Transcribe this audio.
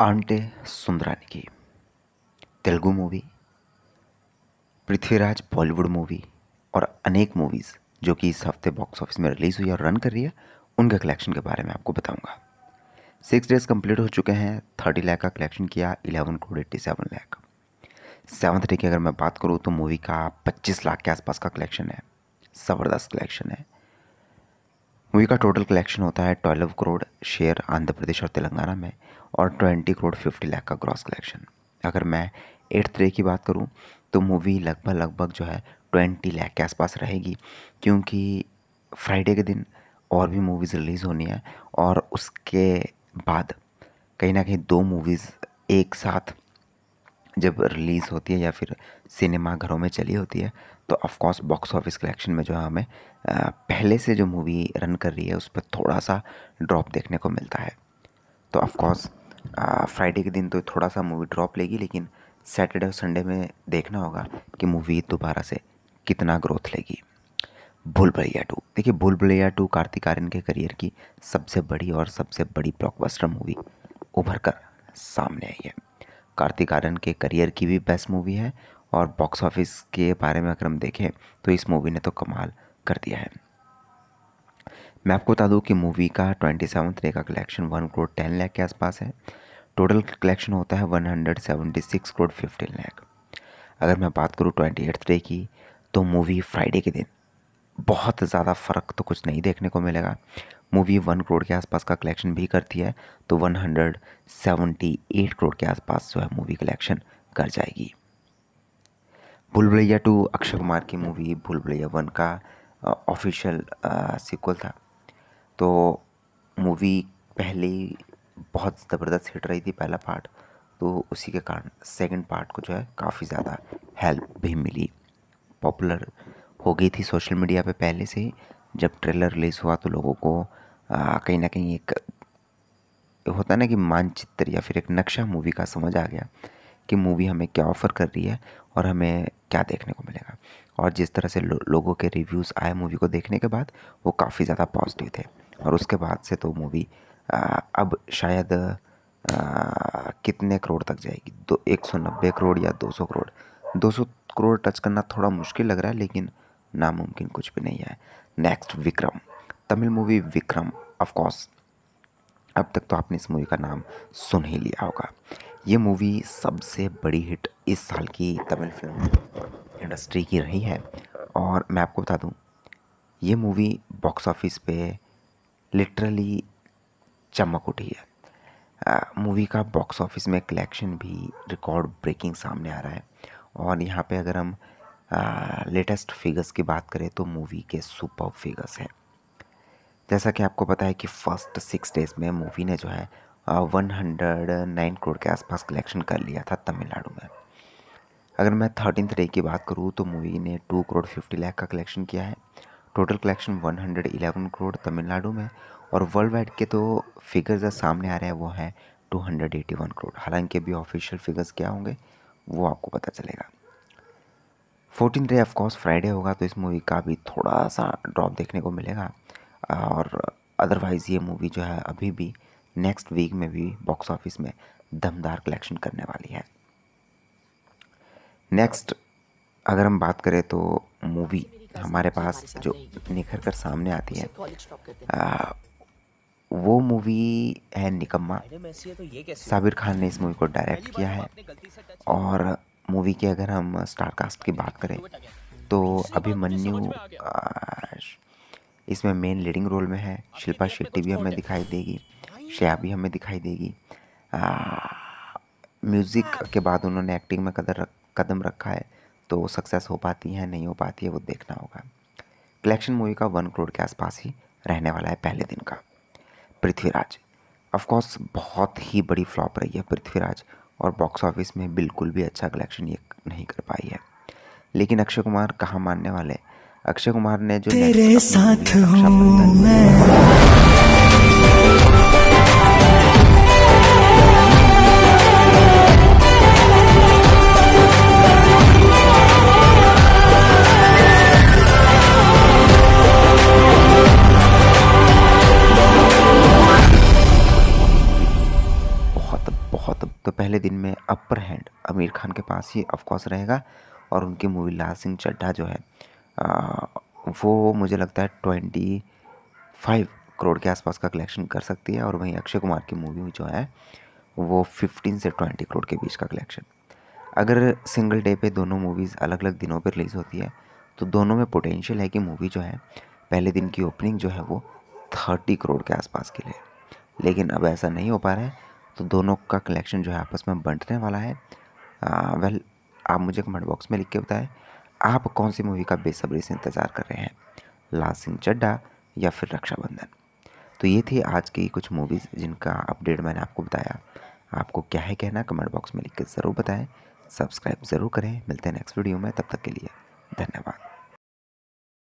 आंटे सुंदरानी की Telugu movie Prithviraj Bollywood movie और अनेक मूवीज़ जो कि इस हफ्ते बॉक्स ऑफिस में रिलीज़ हुई और रन कर रही है उनके कलेक्शन के बारे में आपको बताऊंगा सिक्स डेज कंप्लीट हो चुके हैं थर्टी लैख का कलेक्शन किया eleven crore eighty seven lakh seventh day की अगर मैं बात करूँ तो मूवी का पच्चीस लाख के आसपास का कलेक्शन है ज़बरदस्त कलेक्शन है मूवी का टोटल कलेक्शन होता है ट्वेल्व करोड़ शेयर आंध्र प्रदेश और तेलंगाना में और ट्वेंटी करोड़ फिफ्टी लाख का ग्रॉस कलेक्शन अगर मैं एट्थ डे की बात करूँ तो मूवी लगभग लगभग जो है ट्वेंटी लाख के आसपास रहेगी क्योंकि फ्राइडे के दिन और भी मूवीज़ रिलीज़ होनी है और उसके बाद कहीं ना कहीं दो मूवीज़ एक साथ जब रिलीज़ होती है या फिर सिनेमा घरों में चली होती है तो ऑफकोर्स बॉक्स ऑफिस कलेक्शन में जो है हमें पहले से जो मूवी रन कर रही है उस पर थोड़ा सा ड्रॉप देखने को मिलता है तो ऑफकोर्स फ्राइडे के दिन तो थोड़ा सा मूवी ड्रॉप लेगी लेकिन सैटरडे और संडे में देखना होगा कि मूवी दोबारा से कितना ग्रोथ लेगी भूल भैया टू देखिए भूल भैया टू कार्तिक आर्यन के करियर की सबसे बड़ी और सबसे बड़ी ब्लॉकबस्टर मूवी उभर कर सामने आई है कार्तिक आर्यन के करियर की भी बेस्ट मूवी है और बॉक्स ऑफिस के बारे में अगर हम देखें तो इस मूवी ने तो कमाल कर दिया है मैं आपको बता दूँ कि मूवी का ट्वेंटी सेवन्थ डे का collection one crore ten lakh के आसपास है टोटल कलेक्शन होता है one hundred seventy six crore fifteen lakh अगर मैं बात करूँ ट्वेंटी एट्थ डे की तो मूवी फ्राइडे के दिन बहुत ज़्यादा फ़र्क तो कुछ नहीं देखने को मिलेगा मूवी वन करोड़ के आसपास का कलेक्शन भी करती है तो one hundred seventy eight crore के आसपास जो है मूवी कलेक्शन कर जाएगी भूल भुलैया टू अक्षय कुमार की मूवी भूल भुलैया वन का ऑफिशियल सीक्वल था तो मूवी पहले बहुत ज़बरदस्त हिट रही थी पहला पार्ट तो उसी के कारण सेकंड पार्ट को जो है काफ़ी ज़्यादा हेल्प भी मिली पॉपुलर हो गई थी सोशल मीडिया पे पहले से ही जब ट्रेलर रिलीज़ हुआ तो लोगों को कहीं ना कहीं एक होता ना कि मानचित्र या फिर एक नक्शा मूवी का समझ आ गया कि मूवी हमें क्या ऑफ़र कर रही है और हमें क्या देखने को मिलेगा और जिस तरह से लो, लोगों के रिव्यूज़ आए मूवी को देखने के बाद वो काफ़ी ज़्यादा पॉजिटिव थे और उसके बाद से तो मूवी अब शायद आ, कितने करोड़ तक जाएगी दो एक सौ नब्बे करोड़ या दो सौ करोड़ दो सौ करोड़ टच करना थोड़ा मुश्किल लग रहा है लेकिन नामुमकिन कुछ भी नहीं है next Vikram Tamil movie Vikram of course अब तक तो आपने इस मूवी का नाम सुन ही लिया होगा ये मूवी सबसे बड़ी हिट इस साल की तमिल फिल्म इंडस्ट्री की रही है और मैं आपको बता दूं ये मूवी बॉक्स ऑफिस पे लिटरली चमक उठी है मूवी का बॉक्स ऑफिस में कलेक्शन भी रिकॉर्ड ब्रेकिंग सामने आ रहा है और यहाँ पे अगर हम लेटेस्ट फिगर्स की बात करें तो मूवी के सुपर फिगर्स हैं जैसा कि आपको पता है कि फर्स्ट सिक्स डेज में मूवी ने जो है वन हंड्रेड नाइन करोड़ के आसपास कलेक्शन कर लिया था तमिलनाडु में अगर मैं थर्टीन डे की बात करूँ तो मूवी ने टू करोड़ फिफ्टी लाख का कलेक्शन किया है टोटल कलेक्शन 111 करोड़ तमिलनाडु में और वर्ल्ड वाइड के तो फिगर्स सामने आ रहे हैं वो हैं 281 करोड़ हालांकि अभी ऑफिशियल फिगर्स क्या होंगे वो आपको पता चलेगा फोर्टीन डे ऑफकोर्स फ्राइडे होगा तो इस मूवी का भी थोड़ा सा ड्रॉप देखने को मिलेगा और अदरवाइज़ ये मूवी जो है अभी भी नेक्स्ट वीक में भी बॉक्स ऑफिस में दमदार कलेक्शन करने वाली है नेक्स्ट अगर हम बात करें तो मूवी हमारे पास जो निखर कर सामने आती है आ, वो मूवी है निकम्मा साबिर खान ने इस मूवी को डायरेक्ट किया है और मूवी के अगर हम स्टार कास्ट की बात करें तो अभिमन्यु इसमें मेन लीडिंग रोल में है शिल्पा शेट्टी भी हमें दिखाई देगी श्रेया भी हमें दिखाई देगी म्यूज़िक के बाद उन्होंने एक्टिंग में कदर रख कदम रखा है तो सक्सेस हो पाती है नहीं हो पाती है वो देखना होगा कलेक्शन मूवी का वन करोड़ के आसपास ही रहने वाला है पहले दिन का पृथ्वीराज ऑफकोर्स बहुत ही बड़ी फ्लॉप रही है पृथ्वीराज और बॉक्स ऑफिस में बिल्कुल भी अच्छा कलेक्शन ये नहीं कर पाई है लेकिन अक्षय कुमार कहाँ मानने वाले अक्षय कुमार ने जो तेरे साथ मैं पहले दिन में अपर हैंड आमिर खान के पास ही ऑफकोर्स रहेगा और उनकी मूवी लाल सिंह चड्ढा जो है आ, वो मुझे लगता है ट्वेंटी फाइव करोड़ के आसपास का कलेक्शन कर सकती है और वहीं अक्षय कुमार की मूवी जो है वो फिफ्टीन से ट्वेंटी करोड़ के बीच का कलेक्शन अगर सिंगल डे पे दोनों मूवीज़ अलग अलग दिनों पर रिलीज़ होती है तो दोनों में पोटेंशियल है कि मूवी जो है पहले दिन की ओपनिंग जो है वो थर्टी करोड़ के आसपास के लिए लेकिन अब ऐसा नहीं हो पा रहा है तो दोनों का कलेक्शन जो है आपस में बंटने वाला है आ, वेल आप मुझे कमेंट बॉक्स में लिख के बताएं आप कौन सी मूवी का बेसब्री से इंतज़ार कर रहे हैं लाल सिंह चड्डा या फिर रक्षाबंधन तो ये थी आज की कुछ मूवीज़ जिनका अपडेट मैंने आपको बताया आपको क्या है कहना कमेंट बॉक्स में लिख के ज़रूर बताएं सब्सक्राइब ज़रूर करें मिलते हैं नेक्स्ट वीडियो में तब तक के लिए धन्यवाद